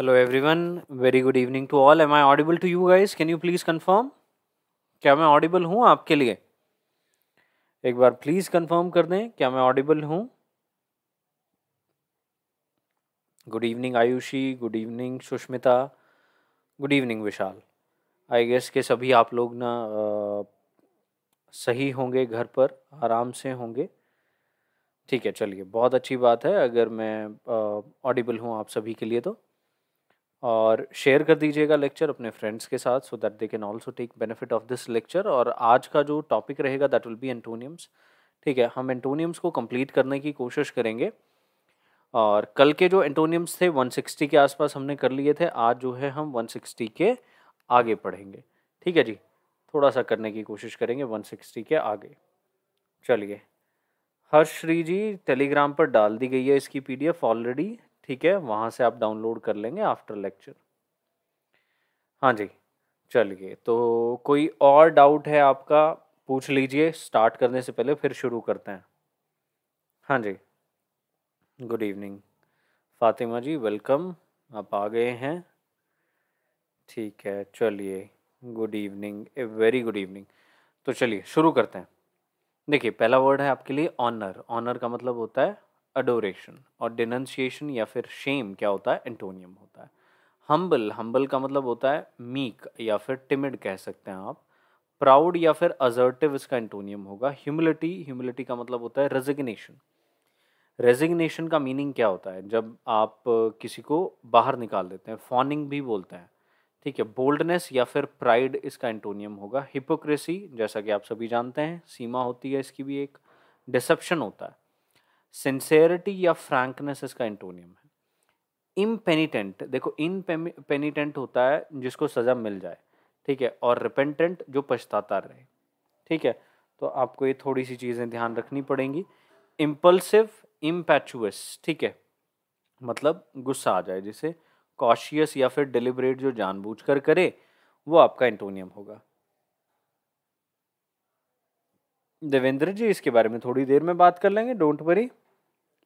every everyone very good evening to all am I audible to you guys can you please confirm क्या मैं audible हूँ आपके लिए एक बार प्लीज़ कन्फर्म कर दें क्या मैं ऑडिबल हूँ good evening Ayushi good evening Sushmita good evening Vishal I guess के सभी आप लोग ना आ, सही होंगे घर पर आराम से होंगे ठीक है चलिए बहुत अच्छी बात है अगर मैं ऑडिबल हूँ आप सभी के लिए तो और शेयर कर दीजिएगा लेक्चर अपने फ्रेंड्स के साथ so that they can also take benefit of this lecture और आज का जो टॉपिक रहेगा दैट विल बी एंटोनियम्स ठीक है हम एंटोनियम्स को कंप्लीट करने की कोशिश करेंगे और कल के जो एंटोनियम्स थे 160 के आसपास हमने कर लिए थे आज जो है हम 160 के आगे पढ़ेंगे ठीक है जी थोड़ा सा करने की कोशिश करेंगे 160 के आगे चलिए हर्ष श्री जी टेलीग्राम पर डाल दी गई है इसकी पीडीएफ ऑलरेडी ठीक है वहाँ से आप डाउनलोड कर लेंगे आफ्टर लेक्चर हाँ जी चलिए तो कोई और डाउट है आपका पूछ लीजिए स्टार्ट करने से पहले फिर शुरू करते हैं हाँ जी good evening Fatima ji welcome आप आ गए हैं ठीक है चलिए good evening a very good evening तो चलिए शुरू करते हैं देखिए पहला वर्ड है आपके लिए ऑनर ऑनर का मतलब होता है अडोरेशन और डिनंसिएशन या फिर शेम क्या होता है एंटोनियम होता है हम्बल हम्बल का मतलब होता है मीक या फिर टिमिड कह सकते हैं आप प्राउड या फिर अजर्टिव इसका एंटोनियम होगा ह्यूमिलिटी ह्यूमिलिटी का मतलब होता है रेजिग्नेशन रेजिग्नेशन का मीनिंग क्या होता है जब आप किसी को बाहर निकाल देते हैं फॉनिंग भी बोलते हैं ठीक है बोल्डनेस या फिर प्राइड इसका एंटोनियम होगा हिपोक्रेसी जैसा कि आप सभी जानते हैं सीमा होती है इसकी भी एक डिसेप्शन होता है सिंसेरिटी या फ्रैंकनेस इसका एंटोनियम है इम्पेनिटेंट देखो इनपेनिटेंट होता है जिसको सज़ा मिल जाए ठीक है और रिपेंटेंट जो पछताता रहे ठीक है तो आपको ये थोड़ी सी चीज़ें ध्यान रखनी पड़ेंगी इम्पल्सिव इम्पैचुअस ठीक है मतलब गुस्सा आ जाए जिसे कॉशियस या फिर डिलिबरेट जो जानबूझकर करे वो आपका एंटोनियम होगा देवेंद्र जी इसके बारे में थोड़ी देर में बात कर लेंगे don't worry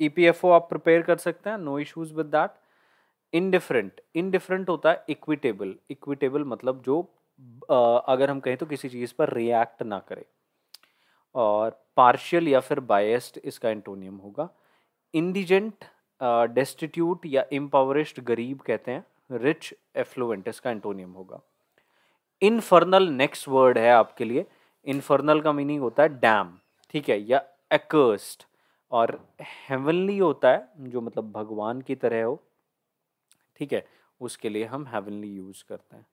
E P F O आप प्रिपेयर कर सकते हैं no issues with that indifferent indifferent होता है इक्विटेबल इक्विटेबल मतलब जो अगर हम कहें तो किसी चीज़ पर रिएक्ट ना करे और पार्शियल या फिर बायस्ड इसका एंटोनियम होगा इंडिजेंट डेस्टिट्यूट या इम्पावरिस्ड गरीब कहते हैं रिच एफ्लुएंट इसका एंटोनियम होगा इनफर्नल नेक्स्ट वर्ड है आपके लिए इनफर्नल का मीनिंग होता है डैम ठीक है या एक्र्स्ट और हेवनली होता है जो मतलब भगवान की तरह हो ठीक है उसके लिए हम हेवनली यूज़ करते हैं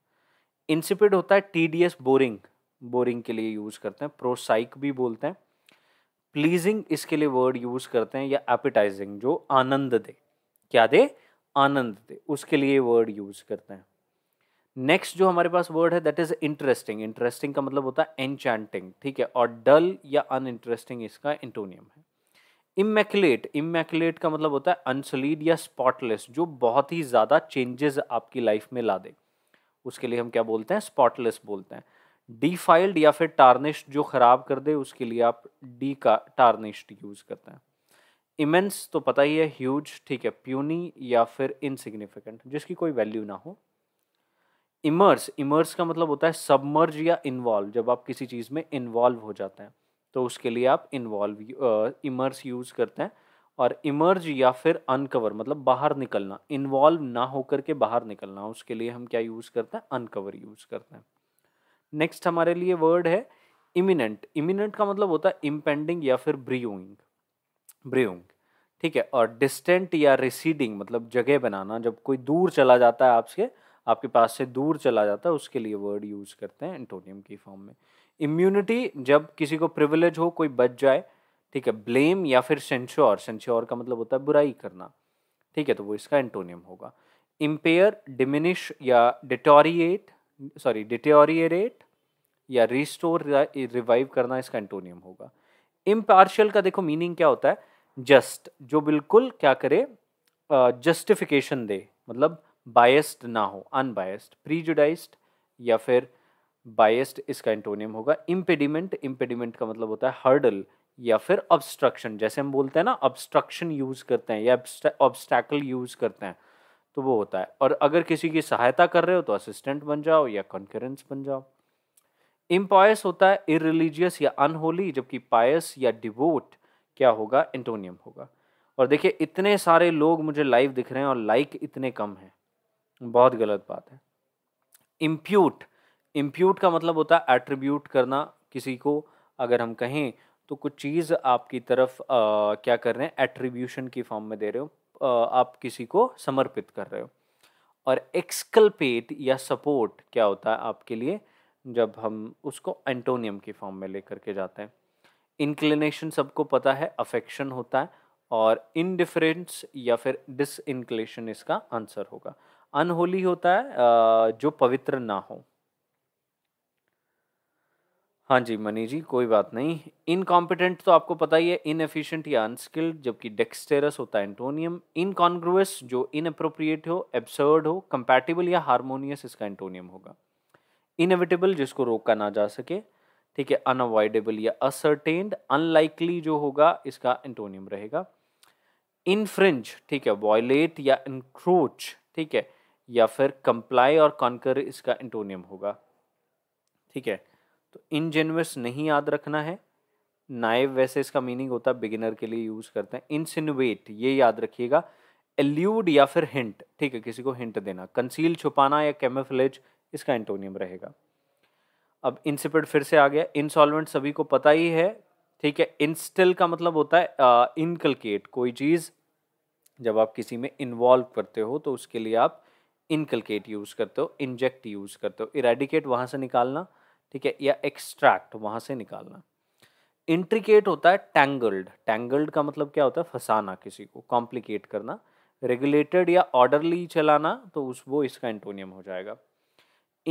इंसिपिड होता है टीडीएस बोरिंग बोरिंग के लिए यूज़ करते हैं प्रोसाइक भी बोलते हैं प्लीजिंग इसके लिए वर्ड यूज़ करते हैं या एपिटाइजिंग जो आनंद दे क्या दे आनंद दे उसके लिए वर्ड यूज़ करते हैं नेक्स्ट जो हमारे पास वर्ड है दैट इज इंटरेस्टिंग इंटरेस्टिंग का मतलब होता है एनचैंटिंग ठीक है और डल या इंटरेस्टिंग इसका इंटोनियम है इमेकुलेट इमेकुलेट का मतलब होता है अनसलीड या स्पॉटलेस जो बहुत ही ज़्यादा चेंजेस आपकी लाइफ में ला दे उसके लिए हम क्या बोलते हैं स्पॉटलेस बोलते हैं डीफाइल्ड या फिर टार्निश जो ख़राब कर दे उसके लिए आप डी का टार्निश यूज़ करते हैं इमेंस तो पता ही है ह्यूज ठीक है प्यूनी या फिर इनसिग्निफिकेंट जिसकी कोई वैल्यू ना हो इमर्स इमर्स का मतलब होता है सबमर्ज या इन्वॉल्व जब आप किसी चीज़ में इन्वॉल्व हो जाते हैं तो उसके लिए आप इन्वॉल्व इमर्स यूज़ करते हैं और इमर्ज या फिर अनकवर मतलब बाहर निकलना इन्वॉल्व ना होकर के बाहर निकलना उसके लिए हम क्या यूज़ करते हैं अनकवर यूज़ करते हैं नेक्स्ट हमारे लिए वर्ड है इमिनेंट इमिनेंट का मतलब होता है इम्पेंडिंग या फिर ब्रियोइंग ब्रियोइंग ठीक है और डिस्टेंट या रिसीडिंग मतलब जगह बनाना जब कोई दूर चला जाता है आपसे आपके पास से दूर चला जाता है उसके लिए वर्ड यूज़ करते हैं एंटोनियम की फॉर्म में इम्यूनिटी जब किसी को प्रिविलेज हो कोई बच जाए ठीक है ब्लेम या फिर सेंश्योर सेंश्योर का मतलब होता है बुराई करना ठीक है तो वो इसका एंटोनियम होगा इम्पेयर डिमिनिश या डिटोरिएट सॉरी डिटोरिएट या रिस्टोर रिवाइव करना इसका एंटोनियम होगा इम्पार्शियल का देखो मीनिंग क्या होता है जस्ट जो बिल्कुल क्या करे जस्टिफिकेशन uh, दे मतलब बायस्ड ना हो अनबायस्ड प्रीजुडाइज्ड या फिर बायस्ड इसका एंटोनियम होगा इम्पेडिमेंट इम्पेडिमेंट का मतलब होता है हर्डल या फिर ऑब्स्ट्रक्शन जैसे हम बोलते हैं ना ऑब्स्ट्रक्शन यूज़ करते हैं या ऑब्स्टैकल यूज़ करते हैं तो वो होता है और अगर किसी की सहायता कर रहे हो तो असिस्टेंट बन जाओ या कॉन्करेंस बन जाओ इम्पायस होता है इरिलीजियस या अनहोली जबकि पायस या डिवोट क्या होगा एंटोनियम होगा और देखिए इतने सारे लोग मुझे लाइव दिख रहे हैं और लाइक इतने कम हैं बहुत गलत बात है इम्प्यूट इम्प्यूट का मतलब होता है एट्रीब्यूट करना किसी को अगर हम कहें तो कुछ चीज़ आपकी तरफ आ, क्या कर रहे हैं एट्रीब्यूशन की फॉर्म में दे रहे हो आप किसी को समर्पित कर रहे हो और एक्सकल्पेट या सपोर्ट क्या होता है आपके लिए जब हम उसको एंटोनियम की फॉर्म में लेकर के जाते हैं इंक्लिनेशन सबको पता है अफेक्शन होता है और इनडिफरेंस या फिर डिसइनक्लेशन इसका आंसर होगा अनहोली होता है जो पवित्र ना हो हाँ जी मनी जी कोई बात नहीं इनकॉम्पिटेंट तो आपको पता ही है इनएफिशिएंट या अनस्किल्ड जबकि डेक्सटेरस होता है एंटोनियम इनकॉन्ग्रुअस जो इनअप्रोप्रिएट हो एब्सर्ड हो कंपैटिबल या हारमोनियस इसका एंटोनियम होगा इनएविटेबल जिसको रोका ना जा सके ठीक है अनअवॉइडेबल या असर्टेन्ड अनलाइकली जो होगा इसका एंटोनियम रहेगा इनफ्रिंज ठीक है वॉयलेट या इनक्रोच ठीक है या फिर कंप्लाई और कॉन्कर इसका एंटोनियम होगा ठीक है तो इनजेनुअस नहीं याद रखना है नाइव वैसे इसका मीनिंग होता है बिगिनर के लिए यूज़ करते हैं इंसिनुएट ये याद रखिएगा एल्यूड या फिर हिंट ठीक है किसी को हिंट देना कंसील छुपाना या कैमोफ्लेज इसका एंटोनियम रहेगा अब इंसिपिड फिर से आ गया इंसॉल्वेंट सभी को पता ही है ठीक है इंस्टिल का मतलब होता है इनकलकेट कोई चीज़ जब आप किसी में इन्वॉल्व करते हो तो उसके लिए आप इनकलकेट यूज़ करते हो इंजेक्ट यूज़ करते हो इरेडिकेट वहाँ से निकालना ठीक है या एक्सट्रैक्ट वहाँ से निकालना इंट्रिकेट होता है टैंगल्ड टैंगल्ड का मतलब क्या होता है फंसाना किसी को कॉम्प्लिकेट करना रेगुलेटेड या ऑर्डरली चलाना तो उस वो इसका एंटोनियम हो जाएगा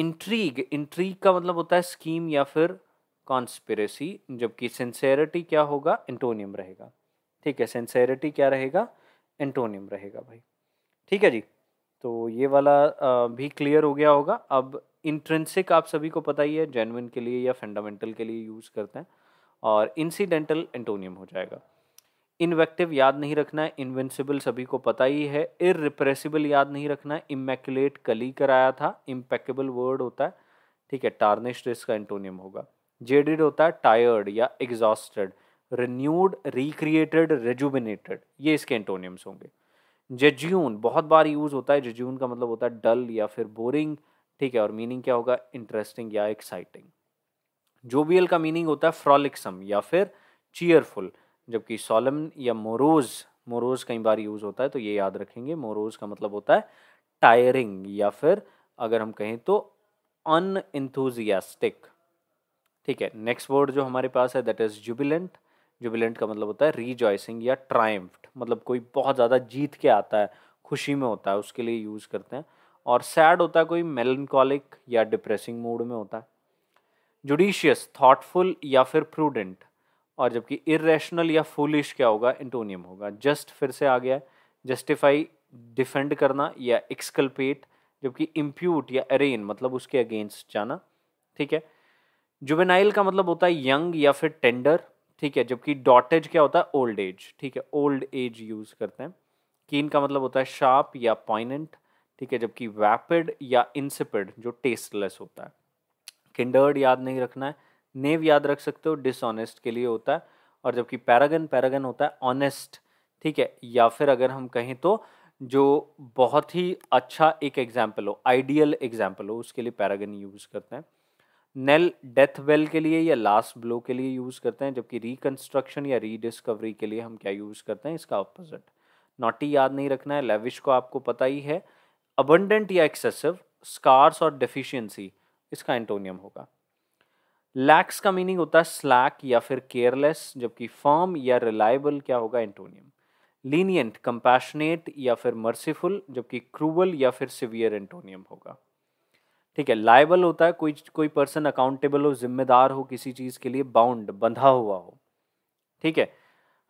इंट्रीग इंट्रीग का मतलब होता है स्कीम या फिर कॉन्स्पिरेसी जबकि सेंसेरिटी क्या होगा एंटोनियम रहेगा ठीक है सेंसेरिटी क्या रहेगा एंटोनियम रहेगा भाई ठीक है जी तो ये वाला भी क्लियर हो गया होगा अब इंट्रेंसिक आप सभी को पता ही है जेनविन के लिए या फंडामेंटल के लिए यूज़ करते हैं और इंसिडेंटल एंटोनियम हो जाएगा इनवेक्टिव याद नहीं रखना है इन्वेंसिबल सभी को पता ही है इरिप्रेसिबल याद नहीं रखना है इमेकुलेट कली कराया था इम्पेकेबल वर्ड होता है ठीक है टार्निश इसका एंटोनियम होगा जेडिड होता है टायर्ड या एग्जॉस्टेड रिन्यूड रिक्रिएटेड रेजुबिनेटेड ये इसके एंटोनियम्स होंगे जेज्यून बहुत बार यूज़ होता है जेज्यून का मतलब होता है डल या फिर बोरिंग ठीक है और मीनिंग क्या होगा इंटरेस्टिंग या एक्साइटिंग जोबियल का मीनिंग होता है फ्रॉलिक्सम या फिर चीयरफुल जबकि सोलम या मोरोज मोरोज कई बार यूज होता है तो ये याद रखेंगे मोरोज का मतलब होता है टायरिंग या फिर अगर हम कहें तो अन इंथुजियास्टिक ठीक है नेक्स्ट वर्ड जो हमारे पास है दैट इज जुबिलेंट जुबिलेंट का मतलब होता है रीजॉयसिंग या ट्राइम्फ मतलब कोई बहुत ज़्यादा जीत के आता है खुशी में होता है उसके लिए यूज़ करते हैं और सैड होता है कोई मेलनकॉलिक या डिप्रेसिंग मूड में होता है जुडिशियस थॉटफुल या फिर प्रूडेंट और जबकि इरेशनल या फूलिश क्या होगा इंटोनियम होगा जस्ट फिर से आ गया जस्टिफाई डिफेंड करना या एक्सकल्पेट जबकि इम्प्यूट या अरेन मतलब उसके अगेंस्ट जाना ठीक है जुबेनाइल का मतलब होता है यंग या फिर टेंडर ठीक है जबकि डॉटेज क्या होता है ओल्ड एज ठीक है ओल्ड एज यूज़ करते हैं कीन का मतलब होता है शार्प या पॉइनेंट ठीक है जबकि वैपिड या इंसिपिड जो टेस्टलेस होता है किंडर्ड याद नहीं रखना है नेव याद रख सकते हो डिसऑनेस्ट के लिए होता है और जबकि पैरागन पैरागन होता है ऑनेस्ट ठीक है या फिर अगर हम कहें तो जो बहुत ही अच्छा एक एग्जाम्पल हो आइडियल एग्जाम्पल हो उसके लिए पैरागन यूज़ करते हैं नेल डेथ वेल के लिए या लास्ट ब्लो के लिए यूज़ करते हैं जबकि रिकन्स्ट्रक्शन या रीडिस्कवरी के लिए हम क्या यूज़ करते हैं इसका ऑपोजिट नॉटी याद नहीं रखना है लेविश को आपको पता ही है अबंडेंट या एक्सेसिव स्कार्स और डेफिशिएंसी इसका एंटोनियम होगा लैक्स का मीनिंग होता है स्लैक या फिर केयरलेस जबकि फर्म या रिलायबल क्या होगा एंटोनियम लीनियंट कंपैशनेट या फिर मर्सीफुल जबकि क्रूवल या फिर सिवियर एंटोनियम होगा ठीक है लाइबल होता है कोई कोई पर्सन अकाउंटेबल हो जिम्मेदार हो किसी चीज़ के लिए बाउंड बंधा हुआ हो ठीक है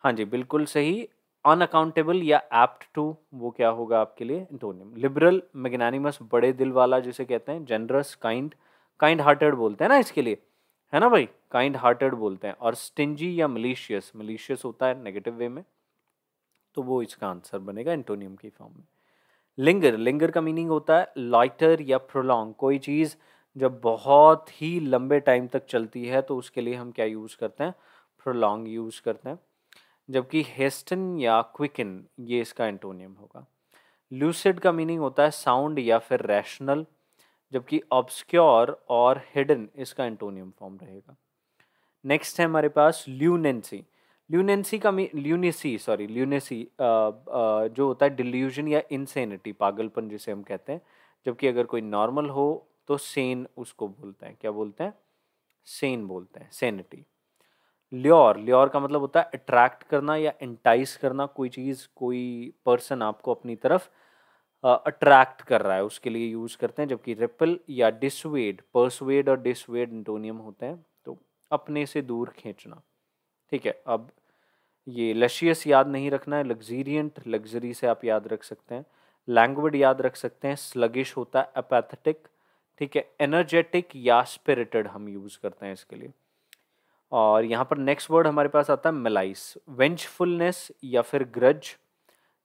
हाँ जी बिल्कुल सही अनअकाउंटेबल या एप्ट टू वो क्या होगा आपके लिए एंटोनियम लिबरल मैगनानिमस बड़े दिल वाला जिसे कहते हैं जनरस काइंड काइंड हार्टेड बोलते हैं ना इसके लिए है ना भाई काइंड हार्टेड बोलते हैं और स्टिंजी या मलिशियस मलिशियस होता है नेगेटिव वे में तो वो इसका आंसर बनेगा एंटोनियम की फॉर्म में लिंगर लिंगर का मीनिंग होता है लाइटर या प्रोलॉन्ग कोई चीज़ जब बहुत ही लंबे टाइम तक चलती है तो उसके लिए हम क्या यूज़ करते हैं प्रोलॉन्ग यूज़ करते हैं जबकि हेस्टन या क्विकन ये इसका एंटोनियम होगा लूसिड का मीनिंग होता है साउंड या फिर रैशनल जबकि ऑब्सक्योर और हिडन इसका एंटोनियम फॉर्म रहेगा नेक्स्ट है हमारे पास ल्यूनेंसी ल्यूनेंसी का मी ल्यूनेसी सॉरी ल्यूनेसी जो होता है डिल्यूजन या इनसेनिटी पागलपन जिसे हम कहते हैं जबकि अगर कोई नॉर्मल हो तो सेन उसको बोलते हैं क्या बोलते हैं सेन बोलते हैं सेनिटी ल्योर ल्योर का मतलब होता है अट्रैक्ट करना या इंटाइस करना कोई चीज़ कोई पर्सन आपको अपनी तरफ अट्रैक्ट कर रहा है उसके लिए यूज़ करते हैं जबकि रिपल या डिसवेड पर्सवेड और डिसवेड एंटोनियम होते हैं तो अपने से दूर खींचना ठीक है अब ये लशियस याद नहीं रखना है लग्जीरियंट लग्जरी से आप याद रख सकते हैं लैंग्वेड याद रख सकते हैं स्लगिश होता है अपैथेटिक ठीक है एनर्जेटिक या स्पिरिटेड हम यूज़ करते हैं इसके लिए और यहाँ पर नेक्स्ट वर्ड हमारे पास आता है मेलाइस वेंचफुलनेस या फिर ग्रज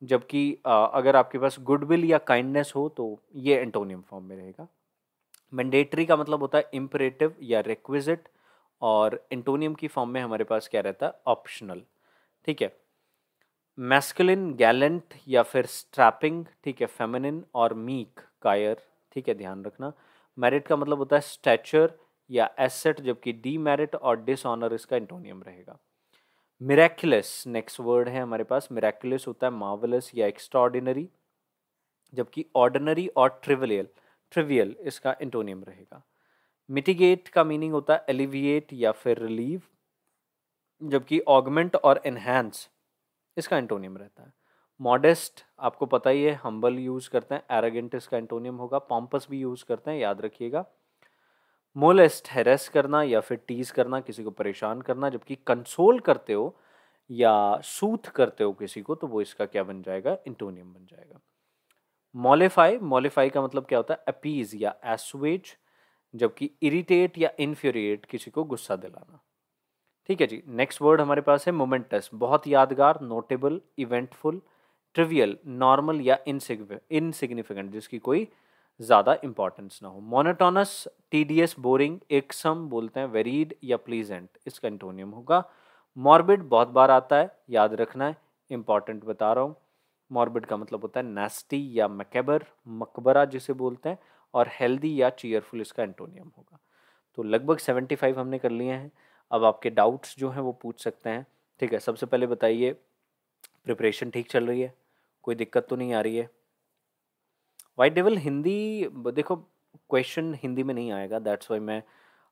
जबकि अगर आपके पास गुडविल या काइंडनेस हो तो ये एंटोनियम फॉर्म में रहेगा मैंडेटरी का मतलब होता है इम्परेटिव या रिक्विजिट और एंटोनियम की फॉर्म में हमारे पास क्या रहता है ऑप्शनल ठीक है मैस्कुलिन गैलेंट या फिर स्ट्रैपिंग ठीक है फेमिनिन और मीक कायर ठीक है ध्यान रखना मेरिट का मतलब होता है स्टैचर या एसेट जबकि डी मेरिट और डिसऑनर इसका एंटोनियम रहेगा मिराक्यूलस नेक्स्ट वर्ड है हमारे पास मिराक्यूलस होता है मार्वलस या एक्स्ट्रॉर्डिनरी जबकि ऑर्डिनरी और ट्रिवलियल ट्रिवियल इसका एंटोनियम रहेगा मिटिगेट का मीनिंग होता है एलिविएट या फिर रिलीव जबकि ऑगमेंट और एनहेंस इसका एंटोनियम रहता है मॉडेस्ट आपको पता ही है हम्बल यूज़ करते हैं एरोगेंट इसका एंटोनियम होगा पॉम्पस भी यूज़ करते हैं याद रखिएगा मोलेस्ट हैरेस करना या फिर टीज करना किसी को परेशान करना जबकि कंसोल करते हो या सूथ करते हो किसी को तो वो इसका क्या बन जाएगा इंटोनियम बन जाएगा मोलिफाई मोलिफाई का मतलब क्या होता है अपीज या एसवेज जबकि इरिटेट या इनफ्यूरिएट किसी को गुस्सा दिलाना ठीक है जी नेक्स्ट वर्ड हमारे पास है मोमेंटस बहुत यादगार नोटेबल इवेंटफुल ट्रिवियल नॉर्मल या इनसिग्निफिकेंट जिसकी कोई ज़्यादा इंपॉर्टेंस ना हो डी टीडीएस बोरिंग एक सम बोलते हैं वेरीड या प्लीजेंट इसका एंटोनियम होगा मॉर्बिड बहुत बार आता है याद रखना है इंपॉर्टेंट बता रहा हूँ मॉर्बिड का मतलब होता है नेस्टी या मकेबर मकबरा जिसे बोलते हैं और हेल्दी या चीयरफुल इसका एंटोनियम होगा तो लगभग सेवेंटी फाइव हमने कर लिए हैं अब आपके डाउट्स जो हैं वो पूछ सकते हैं ठीक है सबसे पहले बताइए प्रिपरेशन ठीक चल रही है कोई दिक्कत तो नहीं आ रही है वाइट डेविल हिंदी देखो क्वेश्चन हिंदी में नहीं आएगा दैट्स वाई मैं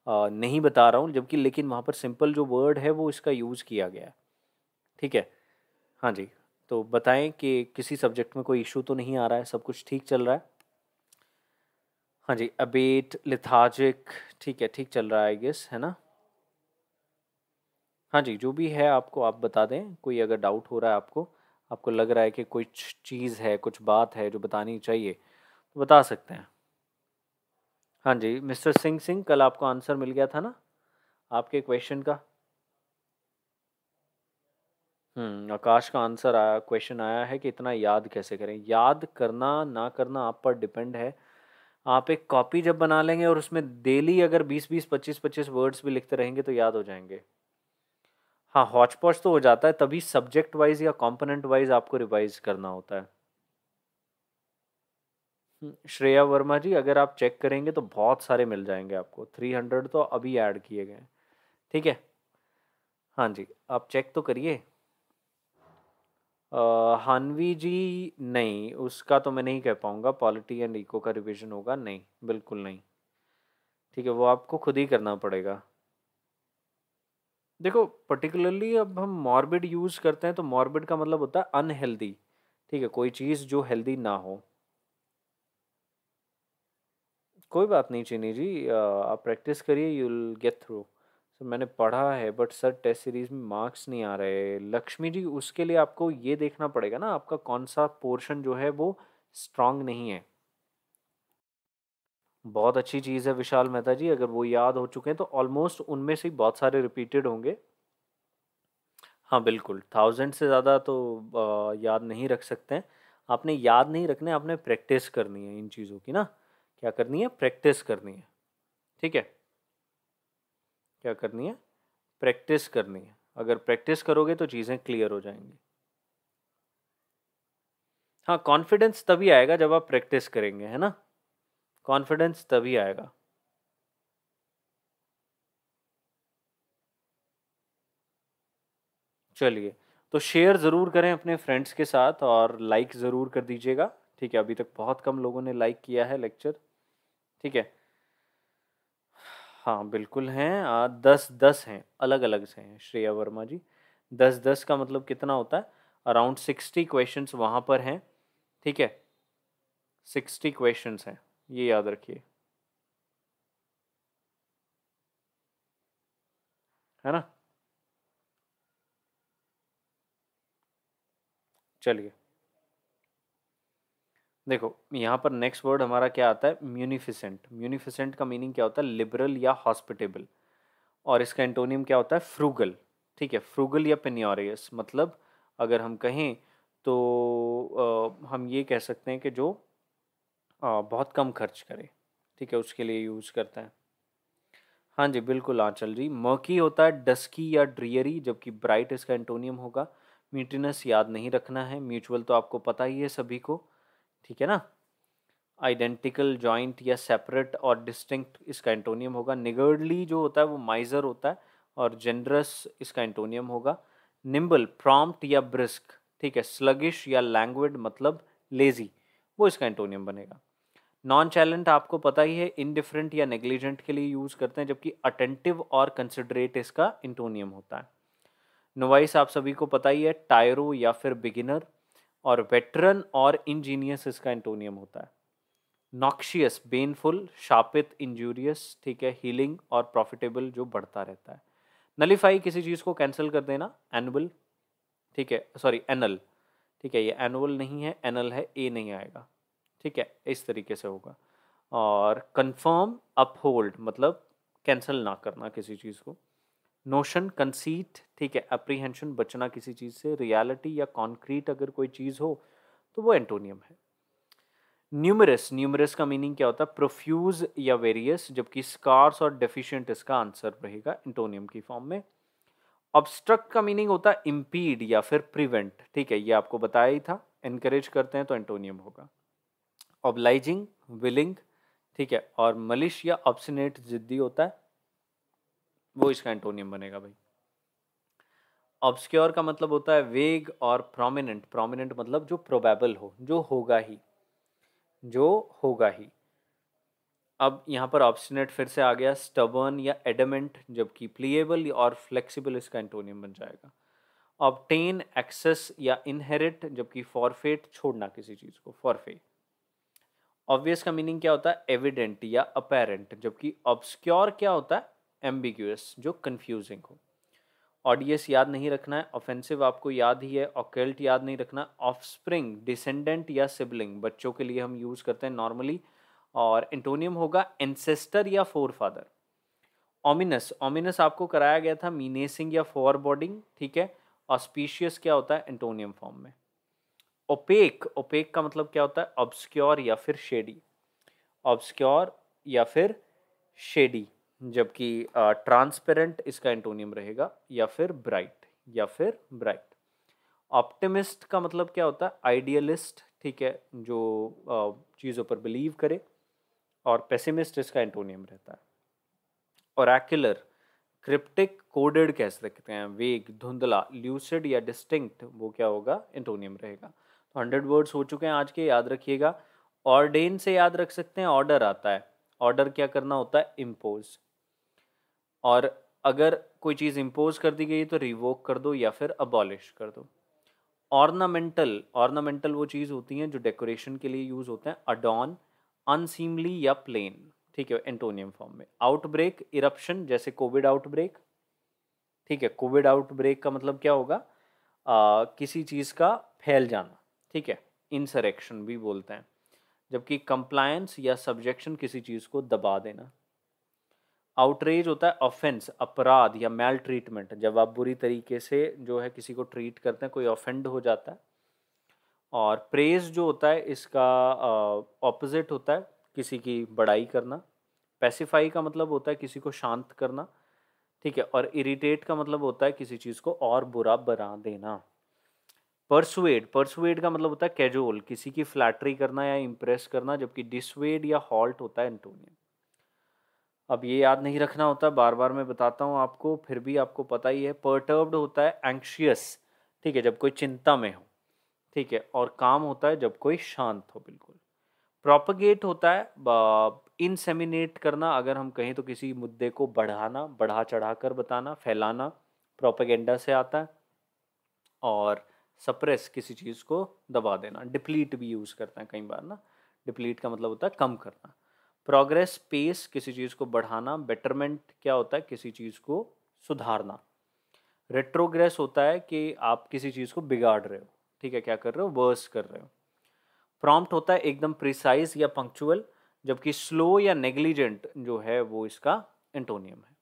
आ, नहीं बता रहा हूँ जबकि लेकिन वहाँ पर सिंपल जो वर्ड है वो इसका यूज़ किया गया है ठीक है हाँ जी तो बताएं कि किसी सब्जेक्ट में कोई इशू तो नहीं आ रहा है सब कुछ ठीक चल रहा है हाँ जी अबेट लिथाजिक ठीक है ठीक चल रहा है गेस है ना हाँ जी जो भी है आपको आप बता दें कोई अगर डाउट हो रहा है आपको आपको लग रहा है कि कुछ चीज़ है कुछ बात है जो बतानी चाहिए बता सकते हैं हाँ जी मिस्टर सिंह सिंह कल आपको आंसर मिल गया था ना आपके क्वेश्चन का हम्म आकाश का आंसर आया क्वेश्चन आया है कि इतना याद कैसे करें याद करना ना करना आप पर डिपेंड है आप एक कॉपी जब बना लेंगे और उसमें डेली अगर बीस बीस पच्चीस पच्चीस वर्ड्स भी लिखते रहेंगे तो याद हो जाएंगे हाँ हॉचपॉच तो हो जाता है तभी सब्जेक्ट वाइज या कॉम्पोनेंट वाइज आपको रिवाइज करना होता है श्रेया वर्मा जी अगर आप चेक करेंगे तो बहुत सारे मिल जाएंगे आपको थ्री हंड्रेड तो अभी ऐड किए गए ठीक है हाँ जी आप चेक तो करिए हानवी जी नहीं उसका तो मैं नहीं कह पाऊँगा पॉलिटी एंड इको का रिविजन होगा नहीं बिल्कुल नहीं ठीक है वो आपको खुद ही करना पड़ेगा देखो पर्टिकुलरली अब हम मॉर्बिड यूज़ करते हैं तो मॉर्बिड का मतलब होता है अनहेल्दी ठीक है कोई चीज़ जो हेल्दी ना हो कोई बात नहीं चीनी जी आप प्रैक्टिस करिए you will get through sir मैंने पढ़ा है बट सर टेस्ट सीरीज़ में मार्क्स नहीं आ रहे लक्ष्मी जी उसके लिए आपको ये देखना पड़ेगा ना आपका कौन सा पोर्शन जो है वो स्ट्रांग नहीं है बहुत अच्छी चीज़ है विशाल मेहता जी अगर वो याद हो चुके हैं तो ऑलमोस्ट उनमें से बहुत सारे रिपीटेड होंगे हाँ बिल्कुल थाउजेंड से ज़्यादा तो आ, याद नहीं रख सकते हैं आपने याद नहीं रखने आपने प्रैक्टिस करनी है इन चीज़ों की ना क्या करनी है प्रैक्टिस करनी है ठीक है क्या करनी है प्रैक्टिस करनी है अगर प्रैक्टिस करोगे तो चीज़ें क्लियर हो जाएंगी हाँ कॉन्फिडेंस तभी आएगा जब आप प्रैक्टिस करेंगे है ना कॉन्फिडेंस तभी आएगा चलिए तो शेयर ज़रूर करें अपने फ्रेंड्स के साथ और लाइक ज़रूर कर दीजिएगा ठीक है अभी तक बहुत कम लोगों ने लाइक किया है लेक्चर ठीक है हाँ बिल्कुल हैं दस दस हैं अलग अलग से हैं श्रेया वर्मा जी दस दस का मतलब कितना होता है अराउंड सिक्सटी क्वेश्चन वहाँ पर हैं ठीक है सिक्सटी क्वेश्चन हैं ये याद रखिए है ना चलिए देखो यहाँ पर नेक्स्ट वर्ड हमारा क्या आता है म्यूनिफिसेंट म्यूनिफिसेंट का मीनिंग क्या होता है लिबरल या हॉस्पिटेबल और इसका एंटोनियम क्या होता है फ्रूगल ठीक है फ्रूगल या पेन्योरियस मतलब अगर हम कहें तो आ, हम ये कह सकते हैं कि जो आ, बहुत कम खर्च करे ठीक है उसके लिए यूज़ करता है हाँ जी बिल्कुल आंचल जी मर्की होता है डस्की या ड्रियरी जबकि ब्राइट इसका एंटोनियम होगा म्यूटिनस याद नहीं रखना है म्यूचुअल तो आपको पता ही है सभी को ठीक है ना आइडेंटिकल जॉइंट या सेपरेट और डिस्टिंक्ट इसका एंटोनियम होगा निगर्डली जो होता है वो माइजर होता है और जेंडरस इसका एंटोनियम होगा निम्बल प्रॉम्प्ट या ब्रिस्क ठीक है स्लगिश या लैंग्वेड मतलब लेजी वो इसका एंटोनियम बनेगा नॉन चैलेंट आपको पता ही है इनडिफरेंट या नेग्लिजेंट के लिए यूज़ करते हैं जबकि अटेंटिव और कंसिडरेट इसका इंटोनियम होता है नोवाइस आप सभी को पता ही है टायरो या फिर बिगिनर और वेटरन और इंजीनियस इसका एंटोनियम होता है नॉक्शियस बेनफुल शापित इंजूरियस ठीक है हीलिंग और प्रॉफिटेबल जो बढ़ता रहता है नलीफाई किसी चीज़ को कैंसिल कर देना एनुअल ठीक है सॉरी एनल ठीक है ये एनुअल नहीं है एनल है ए नहीं आएगा ठीक है इस तरीके से होगा और कंफर्म अपहोल्ड मतलब कैंसिल ना करना किसी चीज़ को नोशन कंसीट ठीक है अप्रीहेंशन बचना किसी चीज़ से रियलिटी या कॉन्क्रीट अगर कोई चीज़ हो तो वो एंटोनियम है न्यूमरस न्यूमरस का मीनिंग क्या होता है प्रोफ्यूज या वेरियस जबकि स्कार्स और डेफिशियंट इसका आंसर रहेगा एंटोनियम की फॉर्म में ऑब्स्ट्रक्ट का मीनिंग होता है इम्पीड या फिर प्रिवेंट ठीक है ये आपको बताया ही था इनकरेज करते हैं तो एंटोनियम होगा ऑबलाइजिंग विलिंग ठीक है और मलिश या ऑब्सिनेट जिद्दी होता है वो इसका एंटोनियम बनेगा भाई ऑब्सक्योर का मतलब होता है वेग और प्रोमिनेंट प्रोमिनेंट मतलब जो प्रोबेबल हो जो होगा ही जो होगा ही अब यहाँ पर ऑब्सिनेट फिर से आ गया स्टबर्न या एडमेंट जबकि प्लीएबल और फ्लेक्सिबल इसका एंटोनियम बन जाएगा ऑबटेन एक्सेस या इनहेरिट जबकि फॉरफेट छोड़ना किसी चीज़ को फॉरफेट ऑब्वियस का मीनिंग क्या होता है एविडेंट या अपेरेंट जबकि ऑब्सक्योर क्या होता है एम्बिगस जो कन्फ्यूजिंग हो ऑडियस याद नहीं रखना है ऑफेंसिव आपको याद ही है ऑकेल्ट याद नहीं रखना ऑफ स्प्रिंग डिसेंडेंट या सिबलिंग बच्चों के लिए हम यूज़ करते हैं नॉर्मली और एंटोनियम होगा एंसेस्टर या फोर फादर ओमिनस ओमिनस आपको कराया गया था मीनेसिंग या फोर बॉडिंग ठीक है ऑस्पीशियस क्या होता है एंटोनियम फॉर्म में ओपेक ओपेक का मतलब क्या होता है ऑब्सक्योर या फिर शेडी ऑब्सक्योर या फिर शेडी जबकि ट्रांसपेरेंट इसका एंटोनियम रहेगा या फिर ब्राइट या फिर ब्राइट ऑप्टिमिस्ट का मतलब क्या होता है आइडियलिस्ट ठीक है जो चीज़ों पर बिलीव करे और पेसिमिस्ट इसका एंटोनियम रहता है और क्रिप्टिक कोडेड कह सकते हैं वेग धुंधला ल्यूसिड या डिस्टिंक्ट वो क्या होगा एंटोनियम रहेगा तो हंड्रेड वर्ड्स हो चुके हैं आज के याद रखिएगा ऑर्डेन से याद रख सकते हैं ऑर्डर आता है ऑर्डर क्या करना होता है इम्पोज और अगर कोई चीज़ इम्पोज कर दी गई तो रिवोक कर दो या फिर अबॉलिश कर दो ऑर्नामेंटल ऑर्नामेंटल वो चीज़ होती हैं जो डेकोरेशन के लिए यूज़ होते हैं अडॉन अनसीमली या प्लेन ठीक है एंटोनियम फॉर्म में आउटब्रेक इरप्शन जैसे कोविड आउटब्रेक ठीक है कोविड आउटब्रेक का मतलब क्या होगा आ, किसी चीज़ का फैल जाना ठीक है इंसरेक्शन भी बोलते हैं जबकि कंप्लायंस या सब्जेक्शन किसी चीज़ को दबा देना आउटरीज होता है ऑफेंस अपराध या मेल ट्रीटमेंट जब आप बुरी तरीके से जो है किसी को ट्रीट करते हैं कोई ऑफेंड हो जाता है और प्रेज जो होता है इसका ऑपोजिट होता है किसी की बड़ाई करना पैसिफाई का मतलब होता है किसी को शांत करना ठीक है और इरिटेट का मतलब होता है किसी चीज़ को और बुरा बना देना परसुएड परसुएड का मतलब होता है कैजोल किसी की फ्लैटरी करना या इम्प्रेस करना जबकि डिसवेड या हॉल्ट होता है एंटोनियम अब ये याद नहीं रखना होता बार बार मैं बताता हूँ आपको फिर भी आपको पता ही है परटर्ब्ड होता है एंक्शियस ठीक है जब कोई चिंता में हो ठीक है और काम होता है जब कोई शांत हो बिल्कुल प्रोपगेट होता है इनसेमिनेट करना अगर हम कहें तो किसी मुद्दे को बढ़ाना बढ़ा चढ़ा कर बताना फैलाना प्रोपेगेंडा से आता है और सप्रेस किसी चीज़ को दबा देना डिप्लीट भी यूज़ करते हैं कई बार ना डिप्लीट का मतलब होता है कम करना प्रोग्रेस पेस किसी चीज़ को बढ़ाना बेटरमेंट क्या होता है किसी चीज़ को सुधारना रेट्रोग्रेस होता है कि आप किसी चीज़ को बिगाड़ रहे हो ठीक है क्या कर रहे हो वर्स कर रहे हो प्रॉम्प्ट होता है एकदम प्रिसाइज या पंक्चुअल जबकि स्लो या नेग्लिजेंट जो है वो इसका एंटोनियम है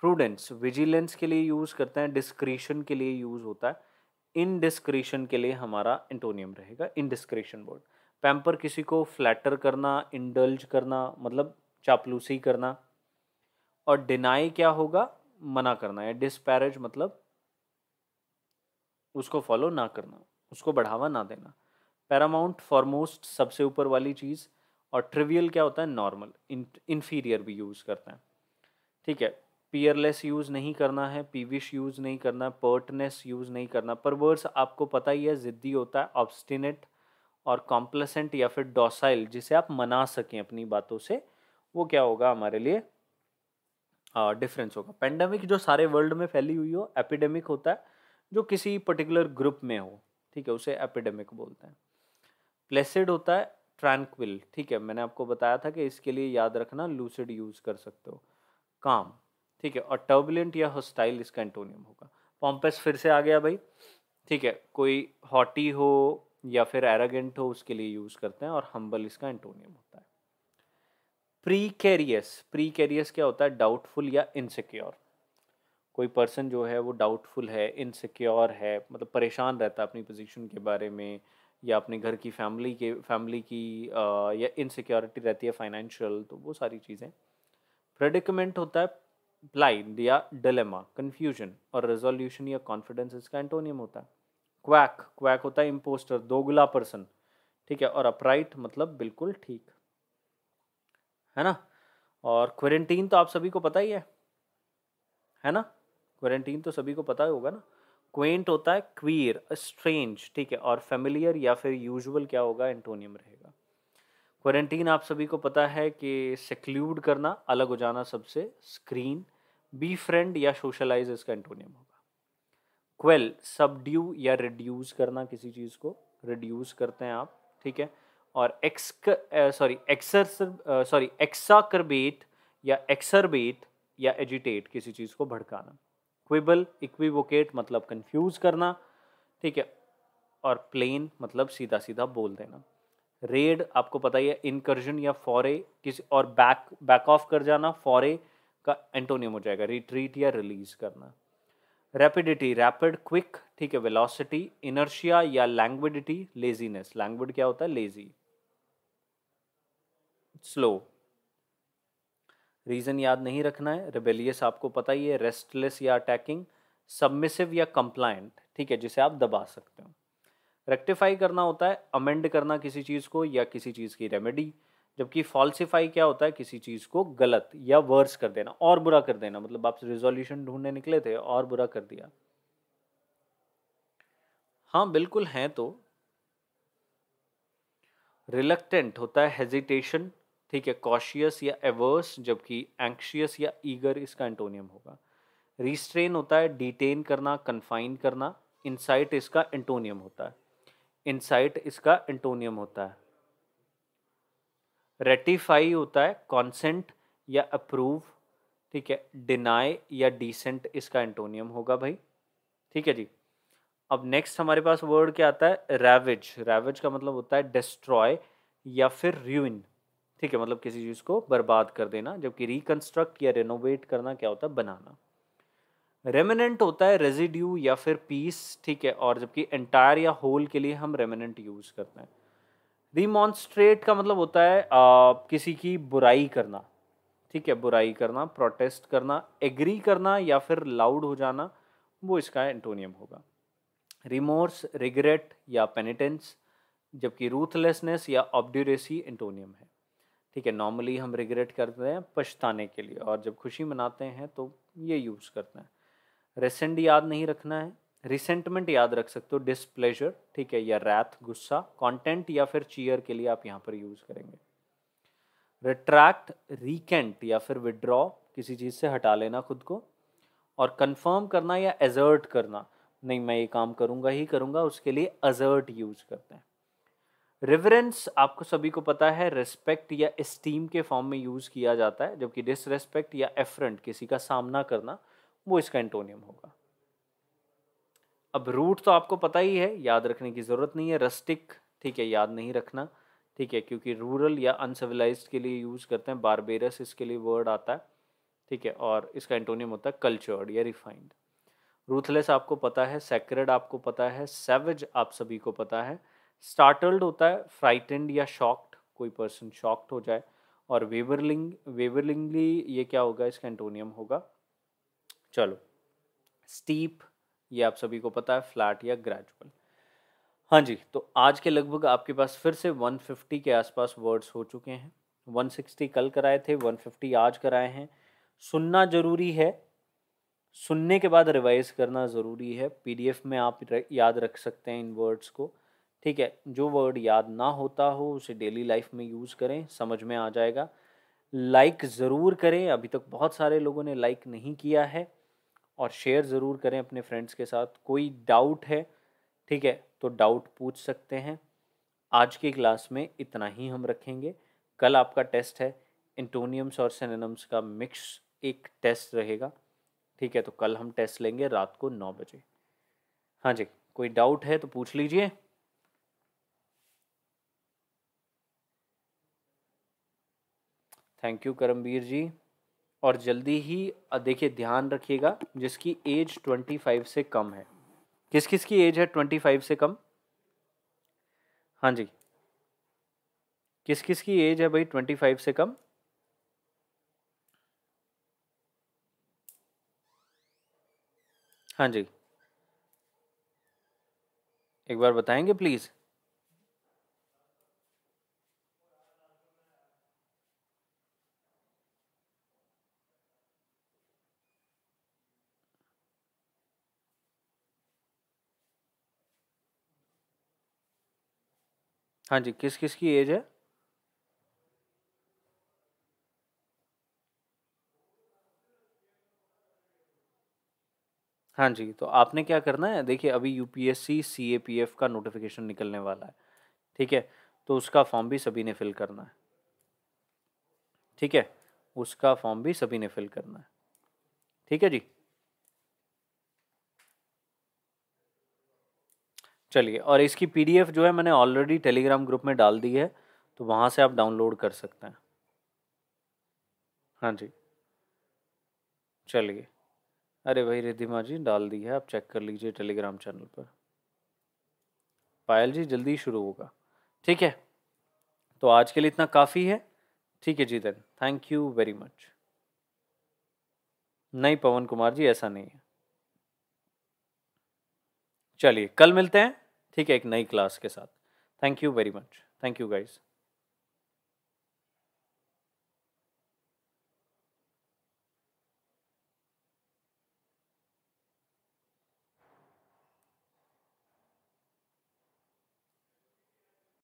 प्रूडेंस विजिलेंस के लिए यूज़ करते हैं डिस्क्रिशन के लिए यूज़ होता है इनडिस्क्रिशन के लिए हमारा एंटोनियम रहेगा इनडिस्क्रिशन वर्ड पैम्पर किसी को फ्लैटर करना इंडल्ज करना मतलब चापलूसी करना और डिनाई क्या होगा मना करना या डिस्पैरेज मतलब उसको फॉलो ना करना उसको बढ़ावा ना देना पैरामाउंट फॉरमोस्ट सबसे ऊपर वाली चीज़ और ट्रिवियल क्या होता है नॉर्मल इन्फीरियर भी यूज़ करते हैं ठीक है पियरलेस यूज़ नहीं करना है पीविश यूज़ नहीं करना पर्टनेस यूज़ नहीं करना परवर्स आपको पता ही है ज़िद्दी होता है ऑब्स्टिनेट और कॉम्प्लेसेंट या फिर डोसाइल जिसे आप मना सकें अपनी बातों से वो क्या होगा हमारे लिए डिफरेंस होगा पेंडेमिक जो सारे वर्ल्ड में फैली हुई हो एपिडेमिक होता है जो किसी पर्टिकुलर ग्रुप में हो ठीक है उसे एपिडेमिक बोलते हैं प्लेसिड होता है ट्रैंक्विल ठीक है मैंने आपको बताया था कि इसके लिए याद रखना लूसिड यूज़ कर सकते हो काम ठीक है और टर्बुलेंट या हॉस्टाइल इसका एंटोनियम होगा पॉम्पस फिर से आ गया भाई ठीक है कोई हॉटी हो या फिर एरागेंट हो उसके लिए यूज़ करते हैं और हम्बल इसका एंटोनियम होता है प्री कैरियस प्री कैरियस क्या होता है डाउटफुल या इनसिक्योर कोई पर्सन जो है वो डाउटफुल है इनसिक्योर है मतलब परेशान रहता है अपनी पोजीशन के बारे में या अपने घर की फैमिली के फैमिली की आ, या इनसिक्योरिटी रहती है फाइनेंशियल तो वो सारी चीज़ें प्रेडिकमेंट होता है ब्लाइंड या डिलेमा कन्फ्यूजन और रेजोल्यूशन या कॉन्फिडेंस इसका एंटोनियम होता है क्वैक क्वैक होता है इम्पोस्टर दोगला पर्सन ठीक है और अपराइट मतलब बिल्कुल ठीक है ना और क्वारंटीन तो आप सभी को पता ही है है ना क्वारंटीन तो सभी को पता ही होगा ना क्वेंट होता है क्वीर स्ट्रेंज ठीक है और फेमिलियर या फिर यूजुअल क्या होगा एंटोनियम रहेगा क्वारंटीन आप सभी को पता है कि सेक्लूड करना अलग हो जाना सबसे स्क्रीन बी फ्रेंड या सोशलाइज इसका एंटोनियम होगा क्वेल सबड्यू या रिड्यूस करना किसी चीज़ को रिड्यूस करते हैं आप ठीक है और ex sorry exer sorry exacerbate या एक्सरबेट या एजिटेट किसी चीज़ को भड़काना क्विबल इक्विवोकेट मतलब कंफ्यूज करना ठीक है और प्लेन मतलब सीधा सीधा बोल देना रेड आपको पता ही है इनकर्जन या फॉरे किसी और बैक बैक ऑफ कर जाना फॉरे का एंटोनियम हो जाएगा रिट्रीट या रिलीज करना रेपिडिटी रैपिड क्विक ठीक है वेलोसिटी इनर्शिया या लैंग्विडिटी लेजीनेस लैंग्विड क्या होता है लेजी स्लो रीज़न याद नहीं रखना है रेबेलियस आपको पता ही है रेस्टलेस या अटैकिंग सबमिसिव या कंप्लाइंट ठीक है जिसे आप दबा सकते हो रेक्टिफाई करना होता है अमेंड करना किसी चीज़ को या किसी चीज़ की रेमेडी जबकि फॉल्सिफाई क्या होता है किसी चीज़ को गलत या वर्स कर देना और बुरा कर देना मतलब आप रिजोल्यूशन ढूंढने निकले थे और बुरा कर दिया हाँ बिल्कुल हैं तो रिलक्टेंट होता है हेजिटेशन ठीक है कॉशियस या एवर्स जबकि एंक्शियस या ईगर इसका एंटोनियम होगा रिस्ट्रेन होता है डिटेन करना कन्फाइन करना इनसाइट इसका एंटोनियम होता है इनसाइट इसका एंटोनियम होता है रेटिफाई होता है कॉन्सेंट या अप्रूव ठीक है डिनाई या डिसेंट इसका एंटोनियम होगा भाई ठीक है जी अब नेक्स्ट हमारे पास वर्ड क्या आता है रेवेज रेवेज का मतलब होता है डिस्ट्रॉय या फिर र्यून ठीक है मतलब किसी चीज़ को बर्बाद कर देना जबकि रिकन्स्ट्रक्ट या रेनोवेट करना क्या होता है बनाना रेमिनेंट होता है रेजिड्यू या फिर पीस ठीक है और जबकि एंटायर या होल के लिए हम रेमिनेंट यूज़ करते हैं रिमॉन्स्ट्रेट का मतलब होता है आ, किसी की बुराई करना ठीक है बुराई करना प्रोटेस्ट करना एग्री करना या फिर लाउड हो जाना वो इसका एंटोनियम होगा रिमोर्स रिग्रेट या पेनिटेंस जबकि रूथलेसनेस या ऑब्ड्यूरेसी एंटोनियम है ठीक है नॉर्मली हम रिग्रेट करते हैं पछताने के लिए और जब खुशी मनाते हैं तो ये यूज़ करते हैं रेसेंट याद नहीं रखना है रिसेंटमेंट याद रख सकते हो डिस्प्लेजर ठीक है या रैथ गुस्सा कंटेंट या फिर चीयर के लिए आप यहाँ पर यूज करेंगे रिट्रैक्ट रिकेंट या फिर विड्रॉ किसी चीज़ से हटा लेना खुद को और कंफर्म करना या एजर्ट करना नहीं मैं ये काम करूँगा ही करूँगा उसके लिए अजर्ट यूज करते हैं रिवरेंस आपको सभी को पता है रिस्पेक्ट या इस्टीम के फॉर्म में यूज़ किया जाता है जबकि डिसरेस्पेक्ट या एफरेंट किसी का सामना करना वो इसका एंटोनियम होगा अब रूट तो आपको पता ही है याद रखने की ज़रूरत नहीं है रस्टिक ठीक है याद नहीं रखना ठीक है क्योंकि रूरल या अनसिविलाइज के लिए यूज़ करते हैं बारबेरस इसके लिए वर्ड आता है ठीक है और इसका एंटोनियम होता है कल्चर्ड या रिफाइंड रूथलेस आपको पता है सेक्रेड आपको पता है सेवेज आप सभी को पता है स्टार्टल्ड होता है फ्राइटेंड या शॉक्ड कोई पर्सन शॉक्ड हो जाए और वेवरलिंग वेवरलिंगली ये क्या होगा इसका एंटोनियम होगा चलो स्टीप ये आप सभी को पता है फ्लैट या ग्रेजुअल हाँ जी तो आज के लगभग आपके पास फिर से 150 के आसपास वर्ड्स हो चुके हैं 160 कल कराए थे 150 आज कराए हैं सुनना ज़रूरी है सुनने के बाद रिवाइज करना ज़रूरी है पीडीएफ में आप याद रख सकते हैं इन वर्ड्स को ठीक है जो वर्ड याद ना होता हो उसे डेली लाइफ में यूज़ करें समझ में आ जाएगा लाइक like ज़रूर करें अभी तक बहुत सारे लोगों ने लाइक like नहीं किया है और शेयर ज़रूर करें अपने फ्रेंड्स के साथ कोई डाउट है ठीक है तो डाउट पूछ सकते हैं आज की क्लास में इतना ही हम रखेंगे कल आपका टेस्ट है इंटोनियम्स और सेनेनम्स का मिक्स एक टेस्ट रहेगा ठीक है तो कल हम टेस्ट लेंगे रात को नौ बजे हाँ जी कोई डाउट है तो पूछ लीजिए थैंक यू करमवीर जी और जल्दी ही देखिए ध्यान रखिएगा जिसकी एज ट्वेंटी फाइव से कम है किस किस की एज है ट्वेंटी फाइव से कम हाँ जी किस किस की एज है भाई ट्वेंटी फाइव से कम हाँ जी एक बार बताएंगे प्लीज़ हाँ जी किस किस की एज है हाँ जी तो आपने क्या करना है देखिए अभी यूपीएससी सीएपीएफ का नोटिफिकेशन निकलने वाला है ठीक है तो उसका फॉर्म भी सभी ने फिल करना है ठीक है उसका फॉर्म भी सभी ने फिल करना है ठीक है जी चलिए और इसकी पी जो है मैंने ऑलरेडी टेलीग्राम ग्रुप में डाल दी है तो वहाँ से आप डाउनलोड कर सकते हैं हाँ जी चलिए अरे भाई रिधिमा जी डाल दी है आप चेक कर लीजिए टेलीग्राम चैनल पर पायल जी जल्दी शुरू होगा ठीक है तो आज के लिए इतना काफ़ी है ठीक है जी then thank you very much नहीं पवन कुमार जी ऐसा नहीं है चलिए कल मिलते हैं ठीक है एक नई क्लास के साथ thank you very much thank you guys